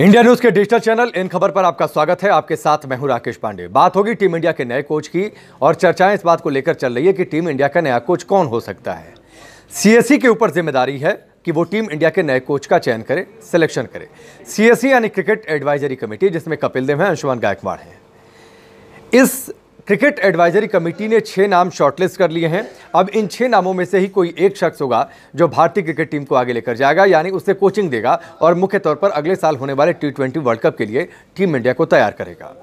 India news के digital channel In Khabar पर आपका स्वागत है आपके साथ मैं हूं राकेश पांडे बात होगी टीम इंडिया के नए कोच की और चर्चाएं इस बात को लेकर चल रही है कि टीम इंडिया का नया कोच कौन हो सकता है सीएससी e के ऊपर जिम्मेदारी है कि वो टीम इंडिया के नए कोच का चयन करे सिलेक्शन करे सीएससी e यानी क्रिकेट एडवाइजरी कमेटी जिसमें कपिल देव है अंशुमान गायकवाड़ है इस क्रिकेट एडवाइजरी कमेटी ने छह नाम शॉर्टलिस्ट कर लिए हैं अब इन छह नामों में से ही कोई एक शख्स होगा जो भारतीय क्रिकेट टीम को आगे लेकर जाएगा यानी उसे कोचिंग देगा और मुख्य तौर पर अगले साल होने वाले टी ट्वेंटी वर्ल्ड कप के लिए टीम इंडिया को तैयार करेगा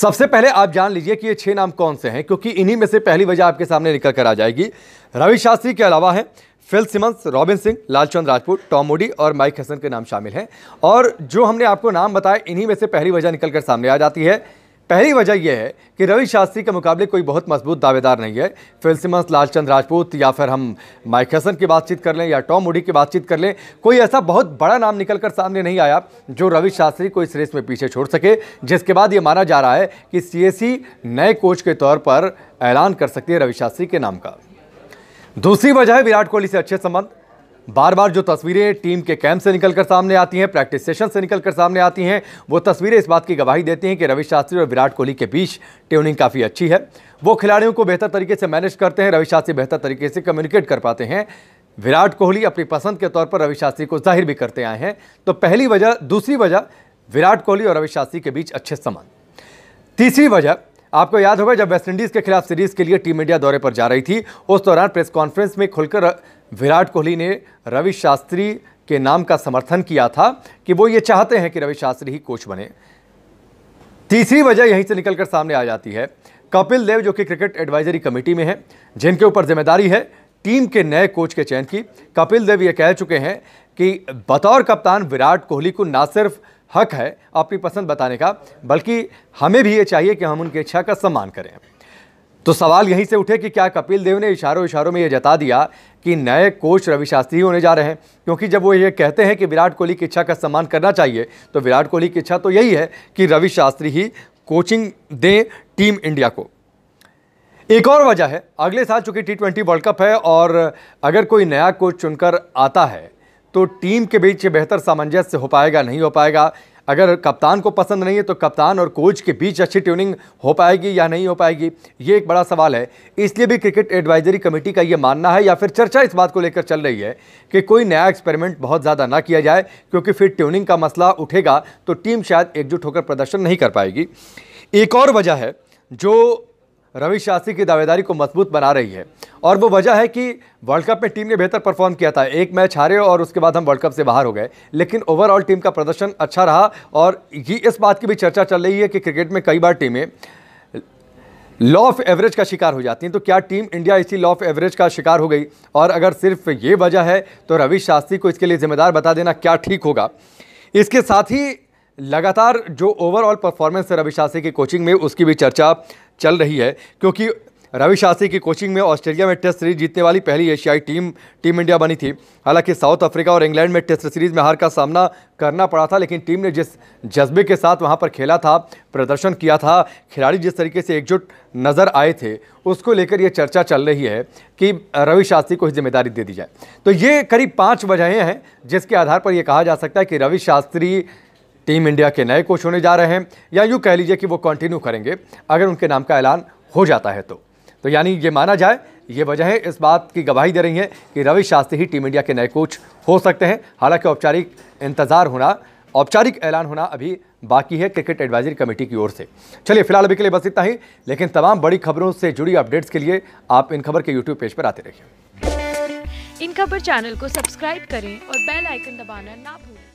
सबसे पहले आप जान लीजिए कि ये छः नाम कौन से हैं क्योंकि इन्हीं में से पहली वजह आपके सामने निकल कर आ जाएगी रवि शास्त्री के अलावा हैं Phil Simmons Robin Singh Lalchand Rajput Tom Moody और माइक हसन के नाम शामिल हैं और जो हमने आपको नाम बताया इन्हीं में से पहली वजह निकल कर सामने आ जाती है पहली वजह यह है कि रवि शास्त्री के मुकाबले कोई बहुत मजबूत दावेदार नहीं है फिल सिमंस लालचंद राजपूत या फिर हम माइक हसन की बातचीत कर लें या टॉम उडी की बातचीत कर लें कोई ऐसा बहुत बड़ा नाम निकल कर सामने नहीं आया जो रवि शास्त्री को इस रेस में पीछे छोड़ सके जिसके बाद ये माना जा रहा है कि सी नए कोच के तौर पर ऐलान कर सकती है रवि शास्त्री के नाम का दूसरी वजह है विराट कोहली से अच्छे संबंध बार बार जो तस्वीरें टीम के कैंप से निकलकर सामने आती हैं प्रैक्टिस सेशन से निकलकर सामने आती हैं वो तस्वीरें इस बात की गवाही देती हैं कि रवि शास्त्री और विराट कोहली के बीच ट्यूनिंग काफ़ी अच्छी है वो खिलाड़ियों को बेहतर तरीके से मैनेज करते हैं रवि शास्त्री बेहतर तरीके से कम्युनिकेट कर पाते हैं विराट कोहली अपनी पसंद के तौर पर रवि शास्त्री को जाहिर भी करते आए हैं तो पहली वजह दूसरी वजह विराट कोहली और रवि शास्त्री के बीच अच्छे संबंध तीसरी वजह आपको याद होगा जब वेस्टइंडीज़ के खिलाफ सीरीज के लिए टीम इंडिया दौरे पर जा रही थी उस दौरान प्रेस कॉन्फ्रेंस में खुलकर विराट कोहली ने रवि शास्त्री के नाम का समर्थन किया था कि वो ये चाहते हैं कि रवि शास्त्री ही कोच बने तीसरी वजह यहीं से निकलकर सामने आ जाती है कपिल देव जो कि क्रिकेट एडवाइजरी कमेटी में हैं जिनके ऊपर जिम्मेदारी है टीम के नए कोच के चयन की कपिल देव ये कह चुके हैं कि बतौर कप्तान विराट कोहली को ना सिर्फ हक है अपनी पसंद बताने का बल्कि हमें भी ये चाहिए कि हम उनकी इच्छा का सम्मान करें तो सवाल यहीं से उठे कि क्या कपिल देव ने इशारों इशारों में ये जता दिया कि नए कोच रवि शास्त्री होने जा रहे हैं क्योंकि जब वो ये कहते हैं कि विराट कोहली की इच्छा का सम्मान करना चाहिए तो विराट कोहली की इच्छा तो यही है कि रवि शास्त्री ही कोचिंग दें टीम इंडिया को एक और वजह है अगले साल चूंकि टी ट्वेंटी वर्ल्ड कप है और अगर कोई नया कोच चुनकर आता है तो टीम के बीच बेहतर सामंजस्य हो पाएगा नहीं हो पाएगा अगर कप्तान को पसंद नहीं है तो कप्तान और कोच के बीच अच्छी ट्यूनिंग हो पाएगी या नहीं हो पाएगी ये एक बड़ा सवाल है इसलिए भी क्रिकेट एडवाइजरी कमेटी का ये मानना है या फिर चर्चा इस बात को लेकर चल रही है कि कोई नया एक्सपेरिमेंट बहुत ज़्यादा ना किया जाए क्योंकि फिर ट्यूनिंग का मसला उठेगा तो टीम शायद एकजुट होकर प्रदर्शन नहीं कर पाएगी एक और वजह है जो रवि शास्त्री की दावेदारी को मजबूत बना रही है और वो वजह है कि वर्ल्ड कप में टीम ने बेहतर परफॉर्म किया था एक मैच हारे और उसके बाद हम वर्ल्ड कप से बाहर हो गए लेकिन ओवरऑल टीम का प्रदर्शन अच्छा रहा और ये इस बात की भी चर्चा चल रही है कि क्रिकेट में कई बार टीमें लॉ ऑफ एवरेज का शिकार हो जाती हैं तो क्या टीम इंडिया इसी लॉ ऑफ एवरेज का शिकार हो गई और अगर सिर्फ ये वजह है तो रवि शास्त्री को इसके लिए जिम्मेदार बता देना क्या ठीक होगा इसके साथ ही लगातार जो ओवरऑल परफॉर्मेंस है रवि शास्त्री की कोचिंग में उसकी भी चर्चा चल रही है क्योंकि रवि शास्त्री की कोचिंग में ऑस्ट्रेलिया में टेस्ट सीरीज जीतने वाली पहली एशियाई टीम टीम इंडिया बनी थी हालांकि साउथ अफ्रीका और इंग्लैंड में टेस्ट सीरीज में हार का सामना करना पड़ा था लेकिन टीम ने जिस जज्बे के साथ वहां पर खेला था प्रदर्शन किया था खिलाड़ी जिस तरीके से एकजुट नज़र आए थे उसको लेकर यह चर्चा चल रही है कि रवि शास्त्री को जिम्मेदारी दे दी जाए तो ये करीब पाँच वजहें हैं जिसके आधार पर यह कहा जा सकता है कि रवि शास्त्री टीम इंडिया के नए कोच होने जा रहे हैं या यूँ कह लीजिए कि वो कंटिन्यू करेंगे अगर उनके नाम का ऐलान हो जाता है तो तो यानी ये माना जाए ये वजहें इस बात की गवाही दे रही हैं कि रवि शास्त्री ही टीम इंडिया के नए कोच हो सकते हैं हालांकि औपचारिक इंतज़ार होना औपचारिक ऐलान होना अभी बाकी है क्रिकेट एडवाइजरी कमेटी की ओर से चलिए फिलहाल अभी के लिए बस इतना ही लेकिन तमाम बड़ी खबरों से जुड़ी अपडेट्स के लिए आप इन खबर के यूट्यूब पेज पर आते रहिए इन खबर चैनल को सब्सक्राइब करें और बेल आइकन दबाना ना भूलें